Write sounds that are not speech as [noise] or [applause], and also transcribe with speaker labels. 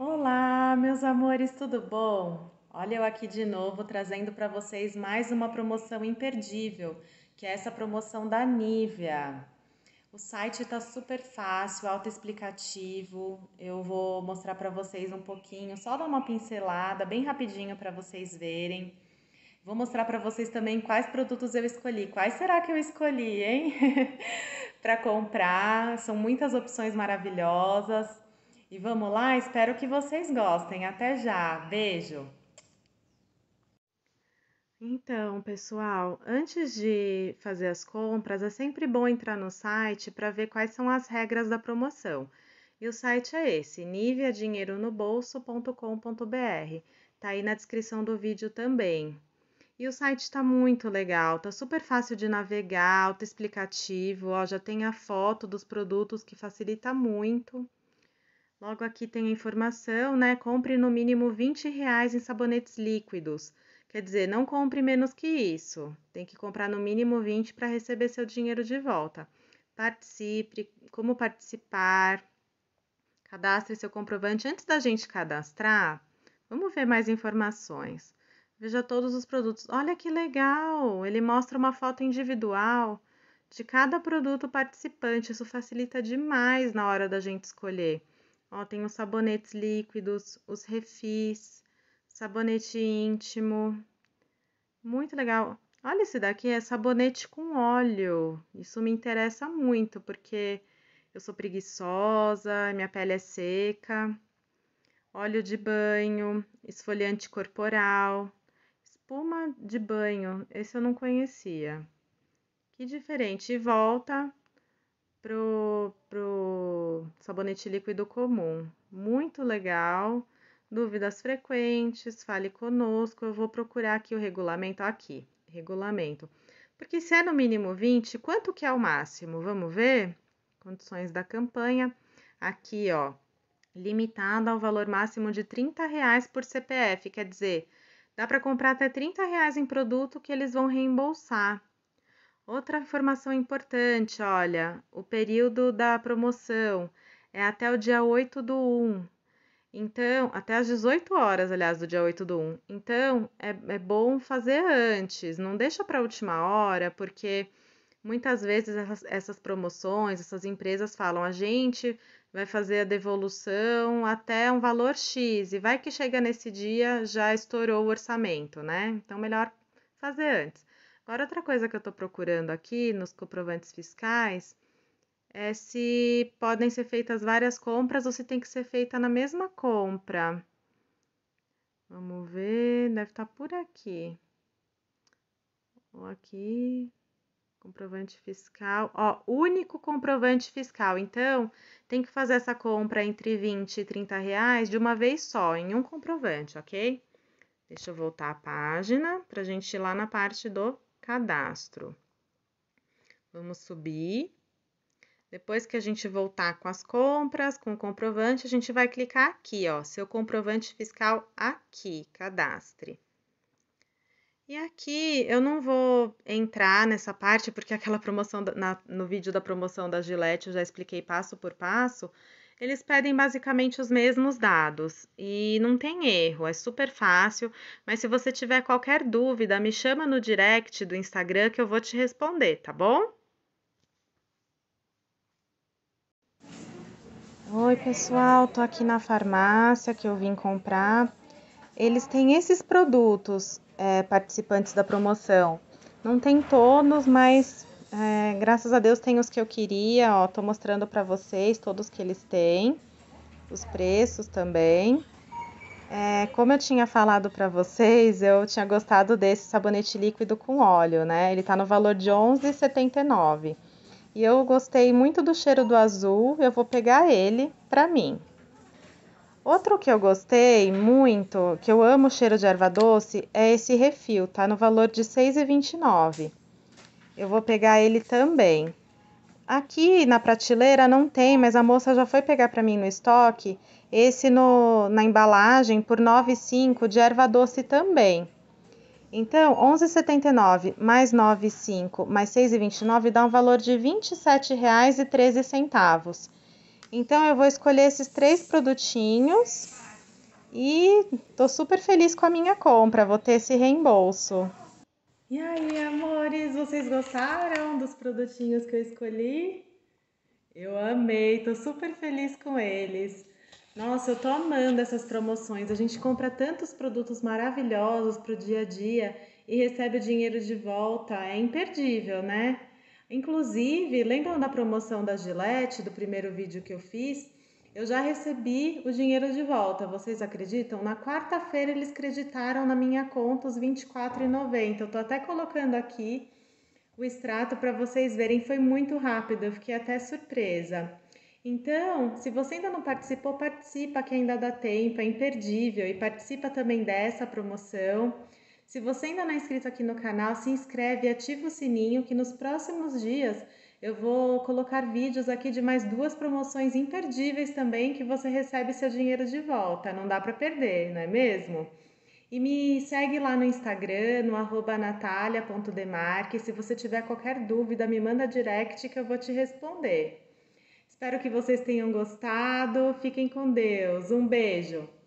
Speaker 1: Olá, meus amores, tudo bom? Olha eu aqui de novo trazendo para vocês mais uma promoção imperdível, que é essa promoção da Nivea. O site está super fácil, autoexplicativo. Eu vou mostrar para vocês um pouquinho, só dar uma pincelada bem rapidinho para vocês verem. Vou mostrar para vocês também quais produtos eu escolhi. Quais será que eu escolhi, hein? [laughs] para comprar, são muitas opções maravilhosas. E vamos lá, espero que vocês gostem. Até já, beijo! Então, pessoal, antes de fazer as compras, é sempre bom entrar no site para ver quais são as regras da promoção. E o site é esse, niveadinheironobolso.com.br. Tá aí na descrição do vídeo também. E o site está muito legal, tá super fácil de navegar, autoexplicativo, ó, já tem a foto dos produtos que facilita muito. Logo aqui tem a informação, né? Compre no mínimo 20 reais em sabonetes líquidos. Quer dizer, não compre menos que isso. Tem que comprar no mínimo 20 para receber seu dinheiro de volta. Participe, como participar. Cadastre seu comprovante antes da gente cadastrar. Vamos ver mais informações. Veja todos os produtos. Olha que legal! Ele mostra uma foto individual de cada produto participante. Isso facilita demais na hora da gente escolher. Ó, tem os sabonetes líquidos, os refis, sabonete íntimo. Muito legal. Olha, esse daqui é sabonete com óleo. Isso me interessa muito, porque eu sou preguiçosa, minha pele é seca. Óleo de banho, esfoliante corporal, espuma de banho. Esse eu não conhecia. Que diferente. E volta pro, pro sabonete líquido comum. Muito legal. Dúvidas frequentes, fale conosco. Eu vou procurar aqui o regulamento aqui. Regulamento. Porque se é no mínimo 20, quanto que é o máximo? Vamos ver? Condições da campanha. Aqui, ó, limitada ao valor máximo de 30 reais por CPF. Quer dizer, dá para comprar até 30 reais em produto que eles vão reembolsar. Outra informação importante, olha, o período da promoção é até o dia 8 do 1. Então, até às 18 horas, aliás, do dia 8 do 1. Então, é, é bom fazer antes, não deixa para a última hora, porque muitas vezes essas, essas promoções, essas empresas falam, a gente vai fazer a devolução até um valor X, e vai que chega nesse dia, já estourou o orçamento, né? Então, melhor fazer antes. Agora, outra coisa que eu estou procurando aqui nos comprovantes fiscais é se podem ser feitas várias compras ou se tem que ser feita na mesma compra. Vamos ver, deve estar tá por aqui. Ou aqui, comprovante fiscal. Ó, único comprovante fiscal. Então, tem que fazer essa compra entre 20 e 30 reais de uma vez só, em um comprovante, ok? Deixa eu voltar a página para a gente ir lá na parte do cadastro. Vamos subir. Depois que a gente voltar com as compras, com o comprovante, a gente vai clicar aqui, ó, seu comprovante fiscal aqui, cadastre. E aqui eu não vou entrar nessa parte, porque aquela promoção, na, no vídeo da promoção da Gillette eu já expliquei passo por passo, eles pedem basicamente os mesmos dados e não tem erro, é super fácil. Mas se você tiver qualquer dúvida, me chama no direct do Instagram que eu vou te responder, tá bom? Oi, pessoal, tô aqui na farmácia que eu vim comprar. Eles têm esses produtos é, participantes da promoção. Não tem todos, mas é, graças a Deus tem os que eu queria, ó. Tô mostrando para vocês todos que eles têm. Os preços também. É, como eu tinha falado para vocês, eu tinha gostado desse sabonete líquido com óleo, né? Ele tá no valor de 11,79. E eu gostei muito do cheiro do azul, eu vou pegar ele para mim. Outro que eu gostei muito, que eu amo o cheiro de erva doce, é esse refil, tá no valor de 6,29. Eu vou pegar ele também. Aqui na prateleira não tem, mas a moça já foi pegar para mim no estoque esse no, na embalagem por 9,5 de erva doce também. Então, 11,79 mais 9,5 mais 6,29 dá um valor de R$ 27,13. Então, eu vou escolher esses três produtinhos e tô super feliz com a minha compra, vou ter esse reembolso. E aí, amores, vocês gostaram dos produtinhos que eu escolhi? Eu amei, tô super feliz com eles. Nossa, eu tô amando essas promoções. A gente compra tantos produtos maravilhosos pro dia a dia e recebe o dinheiro de volta. É imperdível, né? Inclusive, lembram da promoção da Gillette, do primeiro vídeo que eu fiz? Eu já recebi o dinheiro de volta, vocês acreditam? Na quarta-feira eles creditaram na minha conta os 24,90. Eu tô até colocando aqui o extrato para vocês verem, foi muito rápido, eu fiquei até surpresa. Então, se você ainda não participou, participa que ainda dá tempo, é imperdível e participa também dessa promoção. Se você ainda não é inscrito aqui no canal, se inscreve e ativa o sininho que nos próximos dias eu vou colocar vídeos aqui de mais duas promoções imperdíveis também que você recebe seu dinheiro de volta. Não dá para perder, não é mesmo? E me segue lá no Instagram, no arroba natalia.demarque. Se você tiver qualquer dúvida, me manda direct que eu vou te responder. Espero que vocês tenham gostado. Fiquem com Deus. Um beijo!